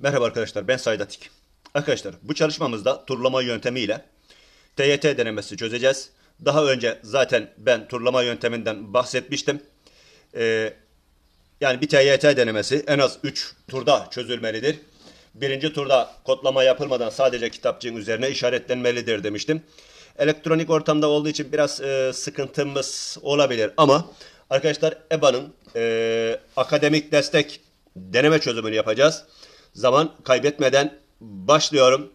Merhaba arkadaşlar ben Saydatik. Arkadaşlar bu çalışmamızda turlama yöntemiyle TYT denemesi çözeceğiz. Daha önce zaten ben turlama yönteminden bahsetmiştim. Ee, yani bir TYT denemesi en az 3 turda çözülmelidir. Birinci turda kodlama yapılmadan sadece kitapçığın üzerine işaretlenmelidir demiştim. Elektronik ortamda olduğu için biraz e, sıkıntımız olabilir ama arkadaşlar EBA'nın e, akademik destek deneme çözümünü yapacağız. Zaman kaybetmeden başlıyorum.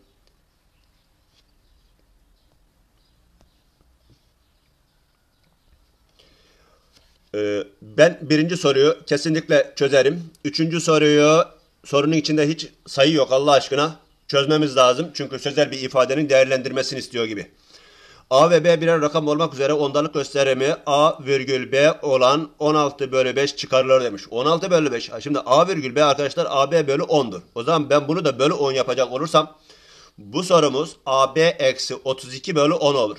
Ee, ben birinci soruyu kesinlikle çözerim. Üçüncü soruyu sorunun içinde hiç sayı yok Allah aşkına. Çözmemiz lazım çünkü sözel bir ifadenin değerlendirmesini istiyor gibi. A ve B birer rakam olmak üzere ondalık gösterimi A virgül B olan 16 bölü 5 çıkarılır demiş. 16 bölü 5. Şimdi A virgül B arkadaşlar AB bölü 10'dur. O zaman ben bunu da bölü 10 yapacak olursam bu sorumuz AB eksi 32 bölü 10 olur.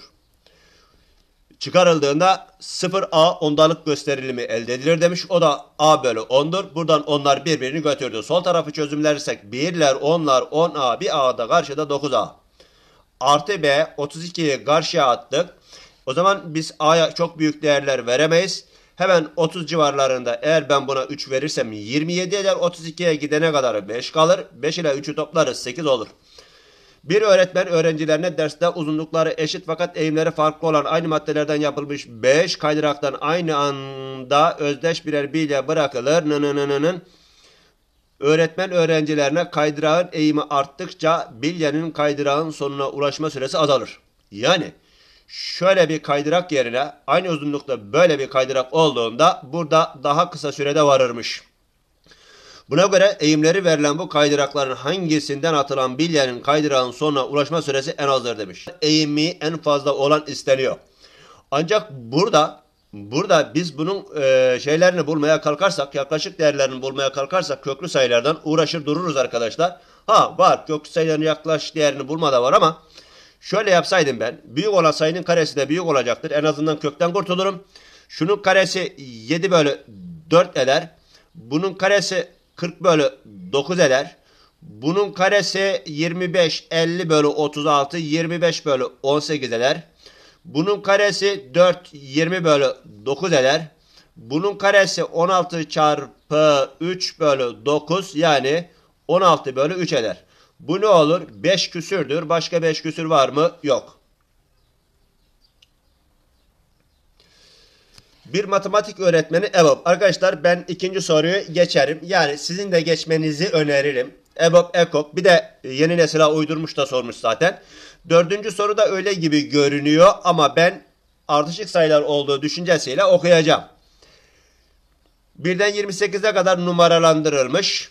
Çıkarıldığında 0A ondalık gösterilimi elde edilir demiş. O da A bölü 10'dur. Buradan onlar birbirini götürdü. Sol tarafı çözümlersek 1'ler, 10'lar, 10A, bir A'da karşıda 9A artı B 32'ye karşıya attık. O zaman biz A'ya çok büyük değerler veremeyiz. Hemen 30 civarlarında eğer ben buna 3 verirsem 27 eder 32'ye gidene kadar 5 kalır. 5 ile 3'ü toplarız 8 olur. Bir öğretmen öğrencilerine derste uzunlukları eşit fakat eğimleri farklı olan aynı maddelerden yapılmış 5 kaydıraktan aynı anda özdeş birer bilye bırakılır. Nınınınının. Öğretmen öğrencilerine kaydırağın eğimi arttıkça bilyenin kaydırağın sonuna ulaşma süresi azalır. Yani şöyle bir kaydırak yerine aynı uzunlukta böyle bir kaydırak olduğunda burada daha kısa sürede varırmış. Buna göre eğimleri verilen bu kaydırakların hangisinden atılan bilyenin kaydırağın sonuna ulaşma süresi en azdır demiş. Eğimi en fazla olan isteniyor. Ancak burada Burada biz bunun e, şeylerini bulmaya kalkarsak, yaklaşık değerlerini bulmaya kalkarsak köklü sayılardan uğraşır dururuz arkadaşlar. Ha var köklü sayıların yaklaşık değerini bulma da var ama şöyle yapsaydım ben. Büyük olan sayının karesi de büyük olacaktır. En azından kökten kurtulurum. Şunun karesi 7 bölü 4 eder. Bunun karesi 40 bölü 9 eder. Bunun karesi 25, 50 bölü 36, 25 bölü 18 eder. Bunun karesi 4 20 bölü 9 eder. Bunun karesi 16 çarpı 3 bölü 9 yani 16 bölü 3 eder. Bu ne olur? 5 küsürdür. Başka 5 küsür var mı? Yok. Bir matematik öğretmeni EBOB. Arkadaşlar ben ikinci soruyu geçerim. Yani sizin de geçmenizi öneririm. EBOB, EKOB bir de yeni nesile uydurmuş da sormuş zaten. Dördüncü soru da öyle gibi görünüyor ama ben ardışık sayılar olduğu düşüncesiyle okuyacağım. Birden 28'e kadar numaralandırılmış.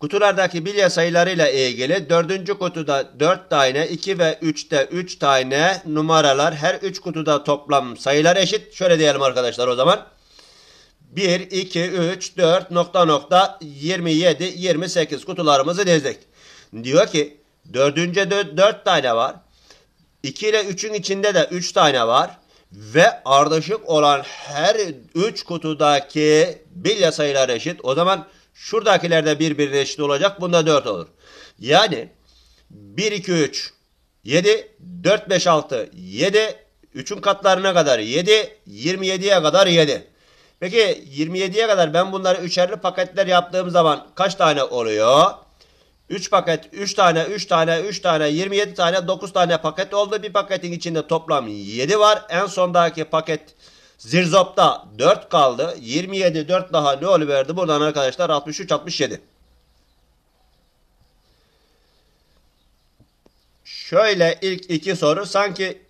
Kutulardaki bilye sayılarıyla ilgili dördüncü kutuda 4 tane, 2 ve 3'te 3 tane numaralar. Her 3 kutuda toplam sayılar eşit. Şöyle diyelim arkadaşlar o zaman. 1, 2, 3, 4, nokta nokta 27, 28 kutularımızı dizdik. Diyor ki Dördüncü dört, dört tane var. İki ile üçün içinde de üç tane var. Ve ardışık olan her üç kutudaki bilya sayıları eşit. O zaman şuradakilerde birbirine eşit olacak. Bunda dört olur. Yani 1, 2, 3, 7, 4, 5, 6, 7, 3'ün katlarına kadar 7, 27'ye kadar 7. Peki 27'ye kadar ben bunları üçerli paketler yaptığım zaman kaç tane oluyor? 3 paket 3 tane 3 tane 3 tane 27 tane 9 tane paket oldu. Bir paketin içinde toplam 7 var. En sondaki paket Zirzop'ta 4 kaldı. 27 4 daha ne verdi Buradan arkadaşlar 63 67. Şöyle ilk iki soru sanki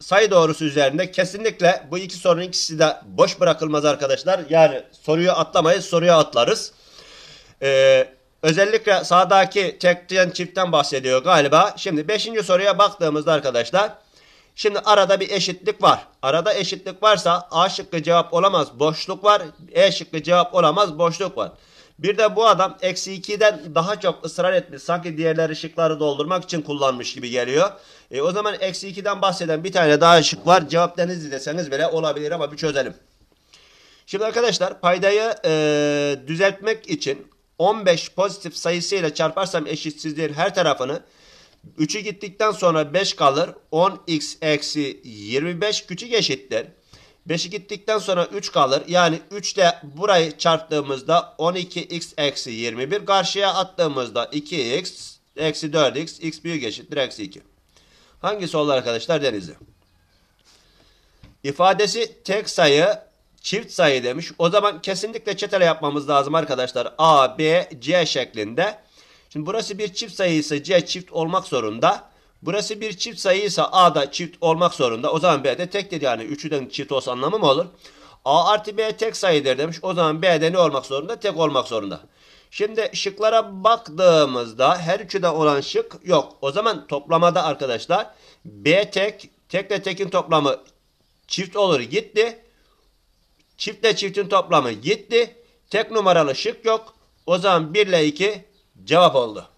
sayı doğrusu üzerinde kesinlikle bu iki sorunun ikisi de boş bırakılmaz arkadaşlar. Yani soruyu atlamayız soruya atlarız. Ee, Özellikle sağdaki çektiğin çiftten bahsediyor galiba. Şimdi 5. soruya baktığımızda arkadaşlar. Şimdi arada bir eşitlik var. Arada eşitlik varsa A şıkkı cevap olamaz boşluk var. E şıkkı cevap olamaz boşluk var. Bir de bu adam eksi 2'den daha çok ısrar etmiş. Sanki diğerleri şıkları doldurmak için kullanmış gibi geliyor. E, o zaman eksi 2'den bahseden bir tane daha şık var. Cevap denizli deseniz bile olabilir ama bir çözelim. Şimdi arkadaşlar paydayı e, düzeltmek için 15 pozitif sayısıyla çarparsam eşitsizliğin her tarafını 3'ü gittikten sonra 5 kalır. 10x eksi 25 küçük eşittir. 5'i gittikten sonra 3 kalır. Yani 3 ile burayı çarptığımızda 12x eksi 21. Karşıya attığımızda 2x eksi 4x. x büyük eşittir eksi 2. Hangisi olur arkadaşlar denizli? İfadesi tek sayı Çift sayı demiş. O zaman kesinlikle çetele yapmamız lazım arkadaşlar. A, B, C şeklinde. Şimdi burası bir çift sayı ise C çift olmak zorunda. Burası bir çift sayı ise A da çift olmak zorunda. O zaman B de tektir yani. Üçüden çift olsa anlamı mı olur? A artı B tek sayıdır demiş. O zaman B'de ne olmak zorunda? Tek olmak zorunda. Şimdi şıklara baktığımızda her üçü de olan şık yok. O zaman toplamada arkadaşlar B tek, tekle tekin toplamı çift olur gitti. Çiftle çiftin toplamı 7. Tek numaralı şık yok. O zaman 1 ile 2 cevap oldu.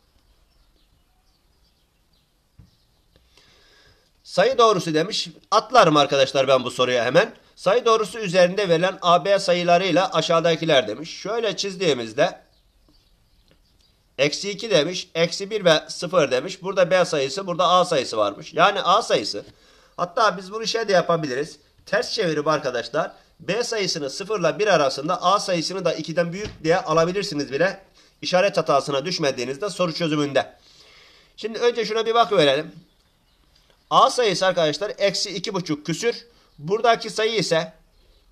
Sayı doğrusu demiş. Atlarım arkadaşlar ben bu soruya hemen. Sayı doğrusu üzerinde verilen AB sayılarıyla aşağıdakiler demiş. Şöyle çizdiğimizde eksi 2 demiş, eksi 1 ve 0 demiş. Burada B sayısı, burada A sayısı varmış. Yani A sayısı. Hatta biz bunu şey de yapabiliriz. Ters çevirip arkadaşlar B sayısını 0 ile 1 arasında A sayısını da 2'den büyük diye alabilirsiniz bile. İşaret hatasına düşmediğinizde soru çözümünde. Şimdi önce şuna bir bak verelim. A sayısı arkadaşlar eksi 2,5 küsür. Buradaki sayı ise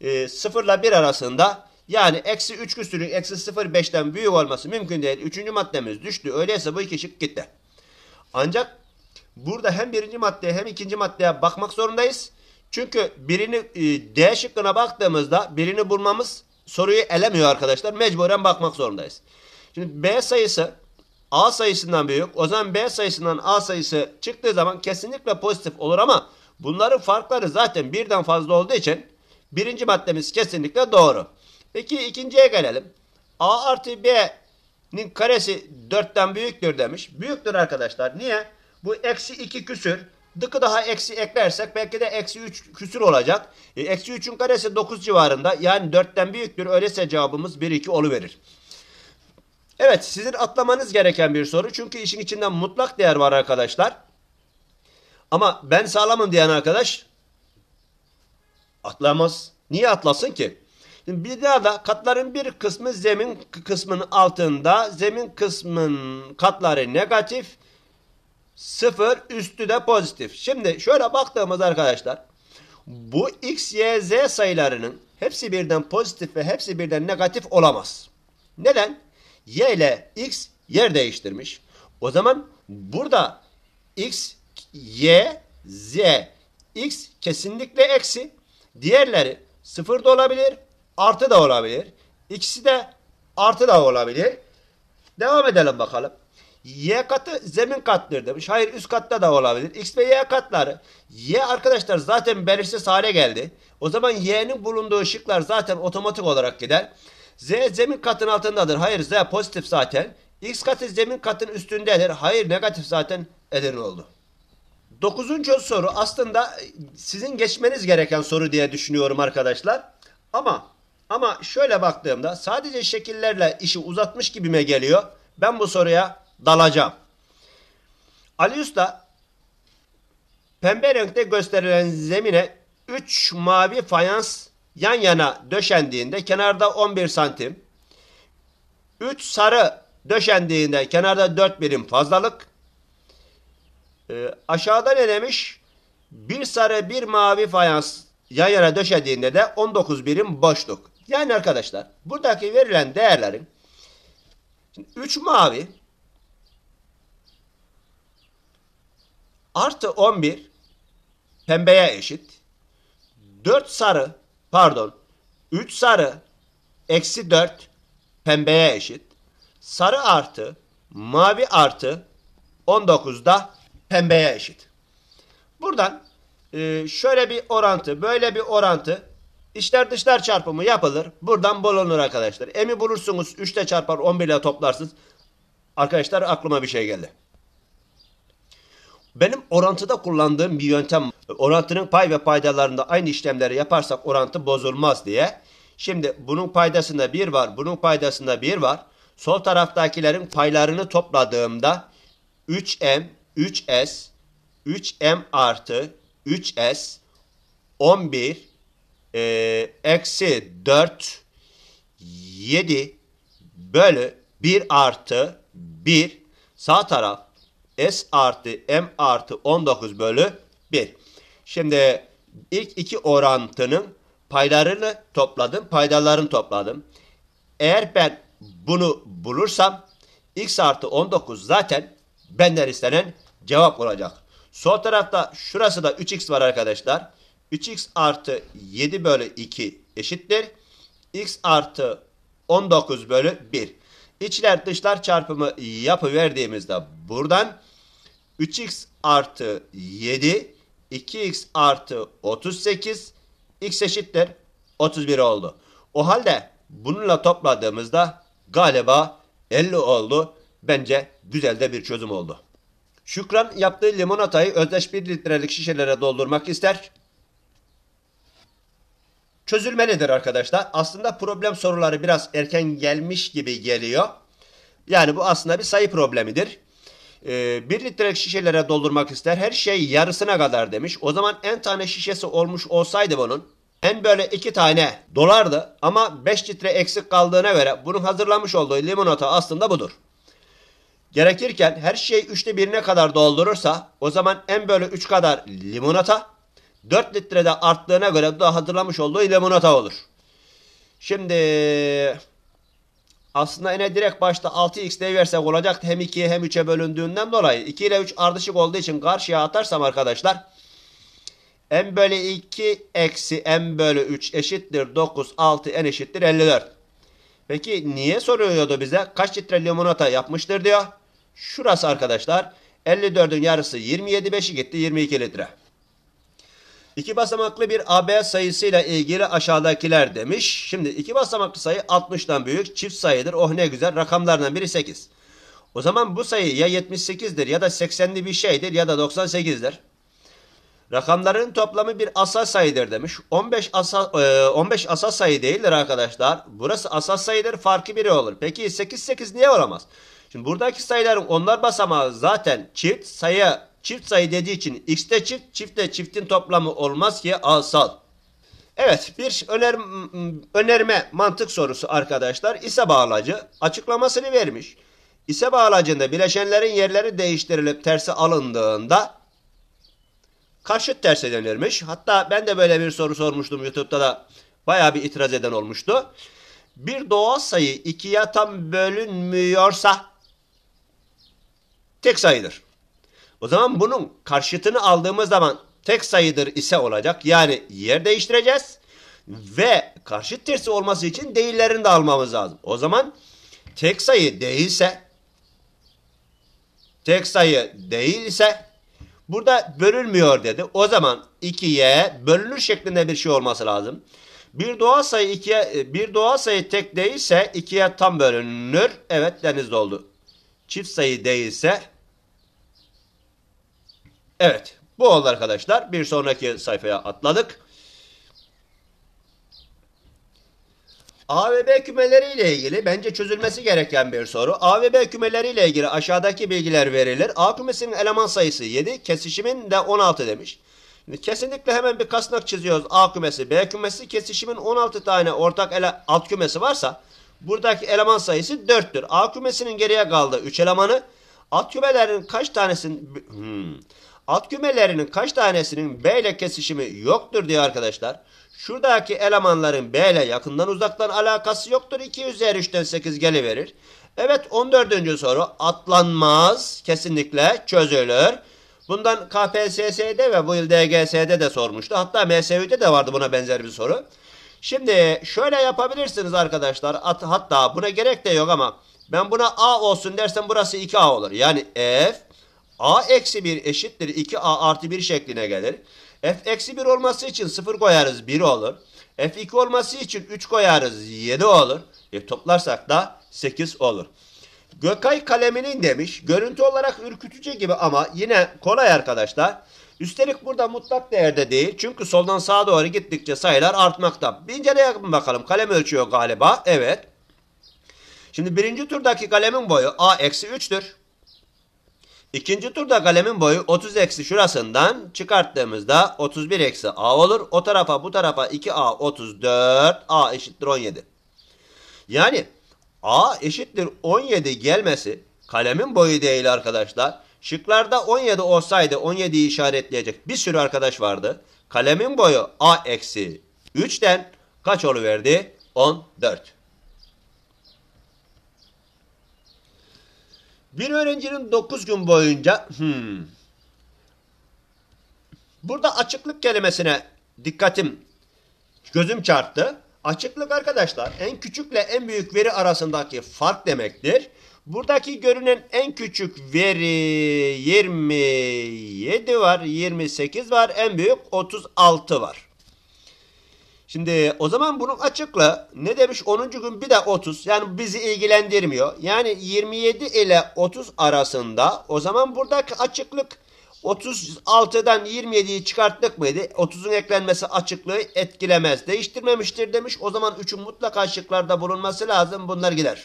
e, 0 ile 1 arasında yani eksi 3 küsürün eksi 0,5'ten büyük olması mümkün değil. Üçüncü maddemiz düştü. Öyleyse bu iki şık gitti. Ancak burada hem birinci maddeye hem ikinci maddeye bakmak zorundayız. Çünkü birini e, D şıkkına baktığımızda birini bulmamız soruyu elemiyor arkadaşlar. Mecburen bakmak zorundayız. Şimdi B sayısı A sayısından büyük. O zaman B sayısından A sayısı çıktığı zaman kesinlikle pozitif olur ama bunların farkları zaten birden fazla olduğu için birinci maddemiz kesinlikle doğru. Peki ikinciye gelelim. A artı B'nin karesi 4'ten büyüktür demiş. Büyüktür arkadaşlar. Niye? Bu eksi 2 küsür dıkı daha eksi eklersek belki de eksi 3 küsür olacak. E, eksi 3'ün karesi 9 civarında yani 4'ten büyüktür. Öyleyse cevabımız 1 2 verir. Evet sizin atlamanız gereken bir soru. Çünkü işin içinden mutlak değer var arkadaşlar. Ama ben sağlamım diyen arkadaş atlamaz. Niye atlasın ki? Şimdi da katların bir kısmı zemin kısmının altında. Zemin kısmın katları negatif. 0 üstü de pozitif. Şimdi şöyle baktığımız arkadaşlar. Bu x, y, z sayılarının hepsi birden pozitif ve hepsi birden negatif olamaz. Neden? Y ile x yer değiştirmiş. O zaman burada x, y, z, x kesinlikle eksi. Diğerleri 0 da olabilir, artı da olabilir. İkisi de artı da olabilir. Devam edelim bakalım. Y katı zemin katıdır demiş. Hayır üst katta da olabilir. X ve Y katları. Y arkadaşlar zaten belirsiz hale geldi. O zaman Y'nin bulunduğu şıklar zaten otomatik olarak gider. Z zemin katın altındadır. Hayır Z pozitif zaten. X katı zemin katın üstündedir. Hayır negatif zaten eden oldu. Dokuzuncu soru aslında sizin geçmeniz gereken soru diye düşünüyorum arkadaşlar. Ama ama şöyle baktığımda sadece şekillerle işi uzatmış gibime geliyor. Ben bu soruya dalacağım. Ali Usta pembe renkte gösterilen zemine 3 mavi fayans yan yana döşendiğinde kenarda 11 santim, 3 sarı döşendiğinde kenarda 4 birim fazlalık. E, aşağıda ne demiş? Bir sarı bir mavi fayans yan yana döşediğinde de 19 birim boşluk. Yani arkadaşlar buradaki verilen değerlerin 3 mavi artı 11 pembeye eşit. 4 sarı pardon 3 sarı eksi 4 pembeye eşit. Sarı artı mavi artı 19 da pembeye eşit. Buradan e, şöyle bir orantı böyle bir orantı İçler dışlar çarpımı yapılır. Buradan bulunur arkadaşlar. Emi bulursunuz. 3 ile çarpar 11 ile toplarsınız. Arkadaşlar aklıma bir şey geldi. Benim orantıda kullandığım bir yöntem orantının pay ve paydalarında aynı işlemleri yaparsak orantı bozulmaz diye. Şimdi bunun paydasında bir var, bunun paydasında bir var. Sol taraftakilerin paylarını topladığımda 3m, 3s, 3m artı 3s, 11, e, eksi 4, 7 bölü 1 artı 1 sağ taraf S artı M artı 19 bölü 1. Şimdi ilk iki orantının paylarını topladım, paydalarını topladım. Eğer ben bunu bulursam x artı 19 zaten benden istenen cevap olacak. Sol tarafta şurası da 3x var arkadaşlar. 3x artı 7 bölü 2 eşittir. x artı 19 bölü 1. İçler dışlar çarpımı yapı verdiğimizde buradan 3x artı 7, 2x artı 38, x eşittir 31 oldu. O halde bununla topladığımızda galiba 50 oldu. Bence güzel de bir çözüm oldu. Şükran yaptığı limonatayı özdeş 1 litrelik şişelere doldurmak ister. Çözülmelidir arkadaşlar. Aslında problem soruları biraz erken gelmiş gibi geliyor. Yani bu aslında bir sayı problemidir e, ee, 1 litrelik şişelere doldurmak ister. Her şey yarısına kadar demiş. O zaman en tane şişesi olmuş olsaydı bunun en böyle 2 tane dolardı ama 5 litre eksik kaldığına göre bunun hazırlamış olduğu limonata aslında budur. Gerekirken her şey üçte birine kadar doldurursa o zaman en böyle 3 kadar limonata 4 litrede arttığına göre daha da hazırlamış olduğu limonata olur. Şimdi aslında yine direkt başta 6x ne versek olacaktı. Hem 2'ye hem 3'e bölündüğünden dolayı. 2 ile 3 ardışık olduğu için karşıya atarsam arkadaşlar. M bölü 2 eksi M bölü 3 eşittir 9 6 n eşittir 54. Peki niye soruyordu bize? Kaç litre limonata yapmıştır diyor. Şurası arkadaşlar 54'ün yarısı 27 5'i gitti 22 litre. İki basamaklı bir AB sayısıyla ilgili aşağıdakiler demiş. Şimdi iki basamaklı sayı 60'dan büyük çift sayıdır. Oh ne güzel rakamlardan biri 8. O zaman bu sayı ya 78'dir ya da 80'li bir şeydir ya da 98'dir. Rakamların toplamı bir asal sayıdır demiş. 15 asal, 15 e, asal sayı değildir arkadaşlar. Burası asal sayıdır farkı biri olur. Peki 8 8 niye olamaz? Şimdi buradaki sayıların onlar basamağı zaten çift sayı çift sayı dediği için x de çift, çiftle çiftin toplamı olmaz ki asal. Evet bir öner önerme mantık sorusu arkadaşlar. İse bağlacı açıklamasını vermiş. İse bağlacında bileşenlerin yerleri değiştirilip tersi alındığında karşıt terse denirmiş. Hatta ben de böyle bir soru sormuştum YouTube'da da baya bir itiraz eden olmuştu. Bir doğal sayı ikiye tam bölünmüyorsa tek sayıdır. O zaman bunun karşıtını aldığımız zaman tek sayıdır ise olacak. Yani yer değiştireceğiz ve karşıt tersi olması için değillerini de almamız lazım. O zaman tek sayı değilse tek sayı değilse burada bölünmüyor dedi. O zaman 2'ye bölünür şeklinde bir şey olması lazım. Bir doğal sayı ikiye e, bir doğal sayı tek değilse ikiye tam bölünür. Evet deniz doldu. Çift sayı değilse Evet bu oldu arkadaşlar. Bir sonraki sayfaya atladık. A ve B kümeleri ile ilgili bence çözülmesi gereken bir soru. A ve B kümeleri ile ilgili aşağıdaki bilgiler verilir. A kümesinin eleman sayısı 7, kesişimin de 16 demiş. Şimdi kesinlikle hemen bir kasnak çiziyoruz. A kümesi, B kümesi, kesişimin 16 tane ortak ele, alt kümesi varsa buradaki eleman sayısı 4'tür. A kümesinin geriye kaldığı 3 elemanı, alt kümelerin kaç tanesinin... Hmm. At kümelerinin kaç tanesinin B ile kesişimi yoktur diyor arkadaşlar. Şuradaki elemanların B ile yakından uzaktan alakası yoktur. 2 üzeri 3'ten 8 geliverir. Evet 14. soru atlanmaz. Kesinlikle çözülür. Bundan KPSS'de ve bu yıl DGS'de de sormuştu. Hatta MSÜ'de de vardı buna benzer bir soru. Şimdi şöyle yapabilirsiniz arkadaşlar. At, hatta buna gerek de yok ama ben buna A olsun dersem burası 2A olur. Yani F a eksi 1 eşittir 2a artı 1 şekline gelir. f eksi 1 olması için 0 koyarız 1 olur. f 2 olması için 3 koyarız 7 olur. E, toplarsak da 8 olur. Gökay kaleminin demiş görüntü olarak ürkütücü gibi ama yine kolay arkadaşlar. Üstelik burada mutlak değerde değil. Çünkü soldan sağa doğru gittikçe sayılar artmakta. Bir inceleye bakalım. Kalem ölçüyor galiba. Evet. Şimdi birinci turdaki kalemin boyu A eksi 3'tür. İkinci turda kalemin boyu 30 eksi şurasından çıkarttığımızda 31 eksi a olur. O tarafa bu tarafa 2a 34 a eşittir 17. Yani a eşittir 17 gelmesi kalemin boyu değil arkadaşlar. Şıklarda 17 olsaydı 17'yi işaretleyecek bir sürü arkadaş vardı. Kalemin boyu a eksi 3'ten kaç oluverdi? 14. Bir öğrencinin 9 gün boyunca hmm, burada açıklık kelimesine dikkatim gözüm çarptı. Açıklık arkadaşlar en küçükle en büyük veri arasındaki fark demektir. Buradaki görünen en küçük veri 27 var, 28 var, en büyük 36 var. Şimdi o zaman bunu açıkla. Ne demiş 10. gün bir de 30. Yani bizi ilgilendirmiyor. Yani 27 ile 30 arasında o zaman buradaki açıklık 36'dan 27'yi çıkarttık mıydı? 30'un eklenmesi açıklığı etkilemez. Değiştirmemiştir demiş. O zaman 3'ün mutlaka açıklarda bulunması lazım. Bunlar gider.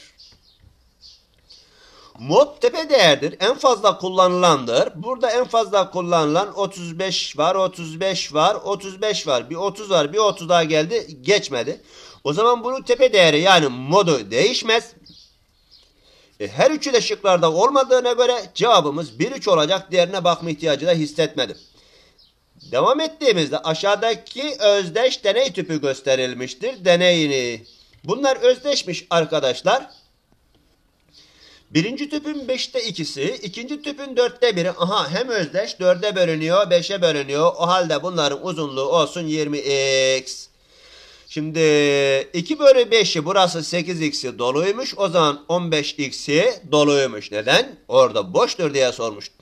Mod tepe değerdir. En fazla kullanılandır. Burada en fazla kullanılan 35 var, 35 var, 35 var. Bir 30 var, bir 30 daha geldi. Geçmedi. O zaman bunun tepe değeri yani modu değişmez. E, her üçü de şıklarda olmadığına göre cevabımız 1-3 olacak. Diğerine bakma ihtiyacı da hissetmedim. Devam ettiğimizde aşağıdaki özdeş deney tüpü gösterilmiştir. Deneyini. Bunlar özdeşmiş arkadaşlar. Birinci tüpün beşte ikisi, ikinci tüpün dörtte biri. Aha hem özdeş dörde bölünüyor, beşe bölünüyor. O halde bunların uzunluğu olsun 20x. Şimdi 2 bölü 5'i burası 8x'i doluymuş. O zaman 15x'i doluymuş. Neden? Orada boştur diye sormuştum.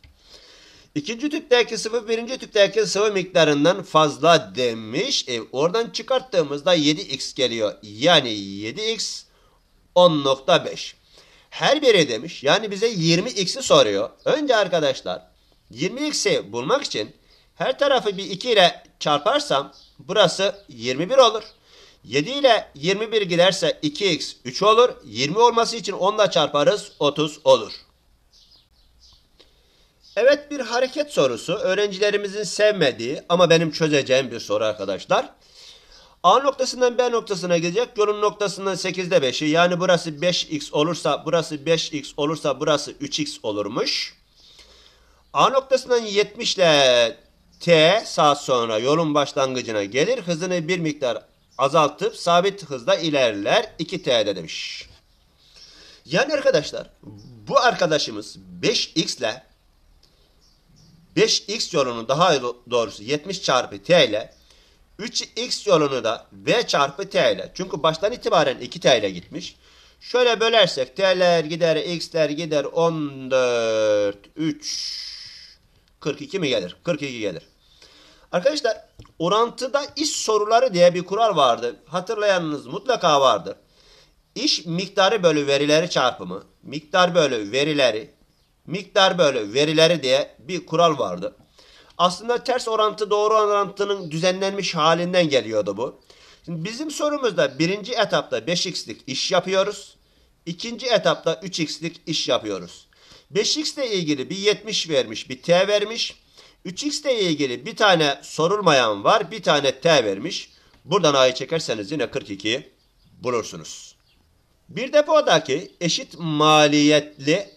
İkinci tüpteki sıvı birinci tüpteki sıvı miktarından fazla demiş. E, oradan çıkarttığımızda 7x geliyor. Yani 7x 10.5. Her biri demiş. Yani bize 20x'i soruyor. Önce arkadaşlar 20x'i bulmak için her tarafı bir 2 ile çarparsam burası 21 olur. 7 ile 21 giderse 2x 3 olur. 20 olması için 10 ile çarparız 30 olur. Evet bir hareket sorusu. Öğrencilerimizin sevmediği ama benim çözeceğim bir soru arkadaşlar. Arkadaşlar. A noktasından B noktasına gidecek. Yolun noktasından 8'de 5'i. Yani burası 5x olursa burası 5x olursa burası 3x olurmuş. A noktasından 70 ile T saat sonra yolun başlangıcına gelir. Hızını bir miktar azaltıp sabit hızla ilerler 2T'de demiş. Yani arkadaşlar bu arkadaşımız 5x ile 5x yolunu daha doğrusu 70 çarpı t ile 3x yolunu da v çarpı t ile. Çünkü baştan itibaren 2t ile gitmiş. Şöyle bölersek t'ler gider, x'ler gider 14, 3, 42 mi gelir? 42 gelir. Arkadaşlar orantıda iş soruları diye bir kural vardı. Hatırlayanınız mutlaka vardır. İş miktarı bölü verileri çarpımı, miktar bölü verileri, miktar bölü verileri diye bir kural vardı. Aslında ters orantı doğru orantının düzenlenmiş halinden geliyordu bu. Şimdi bizim sorumuzda birinci etapta 5x'lik iş yapıyoruz. İkinci etapta 3x'lik iş yapıyoruz. 5x ile ilgili bir 70 vermiş, bir t vermiş. 3x ile ilgili bir tane sorulmayan var, bir tane t vermiş. Buradan a'yı çekerseniz yine 42 bulursunuz. Bir depodaki eşit maliyetli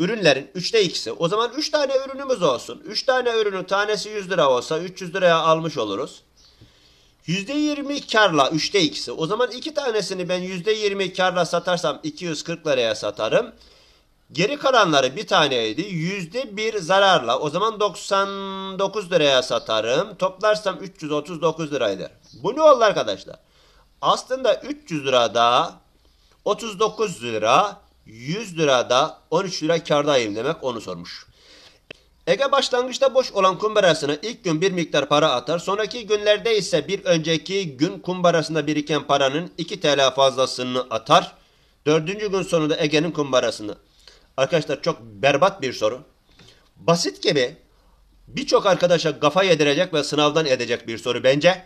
ürünlerin 3'te ikisi. O zaman 3 tane ürünümüz olsun. 3 tane ürünün tanesi 100 lira olsa 300 liraya almış oluruz. %20 karla 3'te ikisi. O zaman 2 tanesini ben %20 karla satarsam 240 liraya satarım. Geri kalanları bir taneydi. %1 zararla. O zaman 99 liraya satarım. Toplarsam 339 liraydı. Bu ne oldu arkadaşlar? Aslında 300 lira daha 39 lira 100 lirada 13 lira kardayım demek onu sormuş. Ege başlangıçta boş olan kumbarasına ilk gün bir miktar para atar. Sonraki günlerde ise bir önceki gün kumbarasında biriken paranın 2 TL fazlasını atar. Dördüncü gün sonunda Ege'nin kumbarasını. Arkadaşlar çok berbat bir soru. Basit gibi birçok arkadaşa kafa yedirecek ve sınavdan edecek bir soru bence.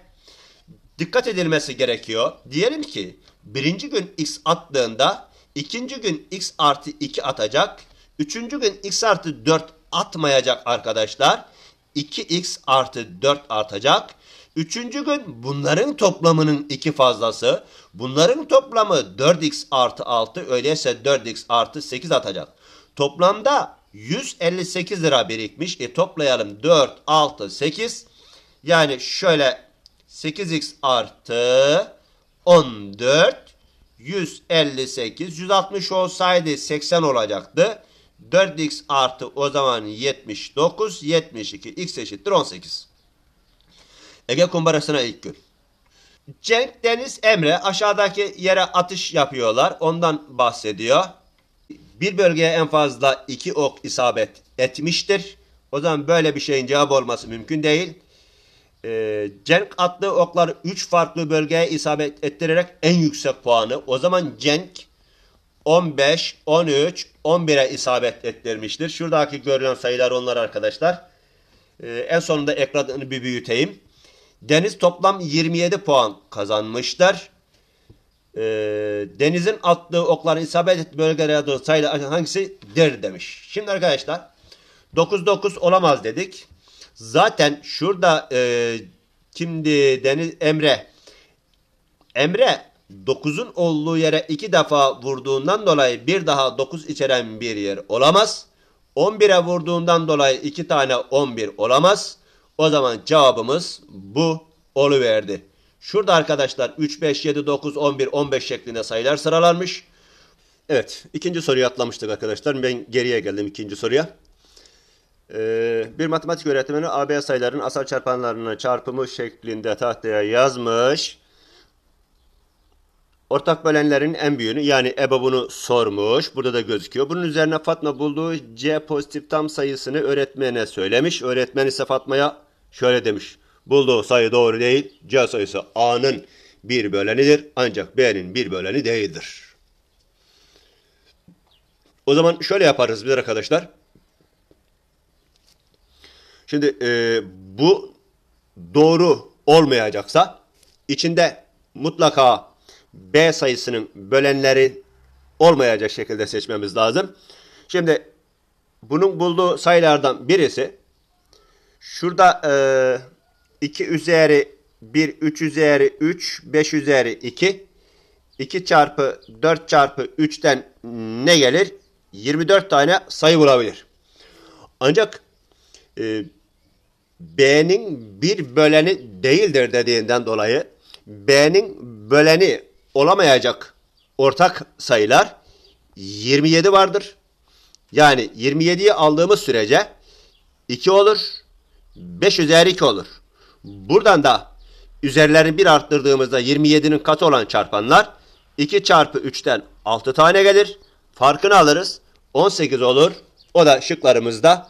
Dikkat edilmesi gerekiyor. Diyelim ki birinci gün X attığında İkinci gün x artı 2 atacak. Üçüncü gün x artı 4 atmayacak arkadaşlar. 2x artı 4 artacak. Üçüncü gün bunların toplamının 2 fazlası. Bunların toplamı 4x artı 6 öyleyse 4x artı 8 atacak. Toplamda 158 lira birikmiş. E toplayalım 4, 6, 8. Yani şöyle 8x artı 14 158. 160 olsaydı 80 olacaktı. 4x artı o zaman 79. 72. x eşittir 18. Ege kumbarasına ilk gün. Cenk, Deniz, Emre aşağıdaki yere atış yapıyorlar. Ondan bahsediyor. Bir bölgeye en fazla iki ok isabet etmiştir. O zaman böyle bir şeyin cevabı olması mümkün değil e, Cenk attığı okları 3 farklı bölgeye isabet ettirerek en yüksek puanı. O zaman Cenk 15, 13, 11'e isabet ettirmiştir. Şuradaki görülen sayılar onlar arkadaşlar. E, en sonunda ekranını bir büyüteyim. Deniz toplam 27 puan kazanmışlar. E, ee, deniz'in attığı okların isabet ettiği bölgeye doğru sayılar hangisidir demiş. Şimdi arkadaşlar 9-9 olamaz dedik. Zaten şurada e, kimdi Deniz Emre. Emre 9'un olduğu yere 2 defa vurduğundan dolayı bir daha 9 içeren bir yer olamaz. 11'e vurduğundan dolayı 2 tane 11 olamaz. O zaman cevabımız bu oluverdi. Şurada arkadaşlar 3, 5, 7, 9, 11, 15 şeklinde sayılar sıralanmış. Evet ikinci soruyu atlamıştık arkadaşlar. Ben geriye geldim ikinci soruya. Ee, bir matematik öğretmeni AB sayıların asal çarpanlarının çarpımı şeklinde tahtaya yazmış. Ortak bölenlerin en büyüğünü yani EBAB'unu sormuş. Burada da gözüküyor. Bunun üzerine Fatma bulduğu C pozitif tam sayısını öğretmene söylemiş. Öğretmen ise Fatma'ya şöyle demiş. Bulduğu sayı doğru değil. C sayısı A'nın bir bölenidir. Ancak B'nin bir böleni değildir. O zaman şöyle yaparız bir arkadaşlar. Şimdi e, bu doğru olmayacaksa içinde mutlaka B sayısının bölenleri olmayacak şekilde seçmemiz lazım. Şimdi bunun bulduğu sayılardan birisi şurada e, 2 üzeri 1, 3 üzeri 3, 5 üzeri 2 2 çarpı 4 çarpı 3'ten ne gelir? 24 tane sayı bulabilir. Ancak e, B'nin bir böleni değildir dediğinden dolayı B'nin böleni olamayacak ortak sayılar 27 vardır. Yani 27'yi aldığımız sürece 2 olur, 5 üzeri 2 olur. Buradan da üzerlerini bir arttırdığımızda 27'nin katı olan çarpanlar 2 çarpı 3'ten 6 tane gelir. Farkını alırız. 18 olur. O da şıklarımızda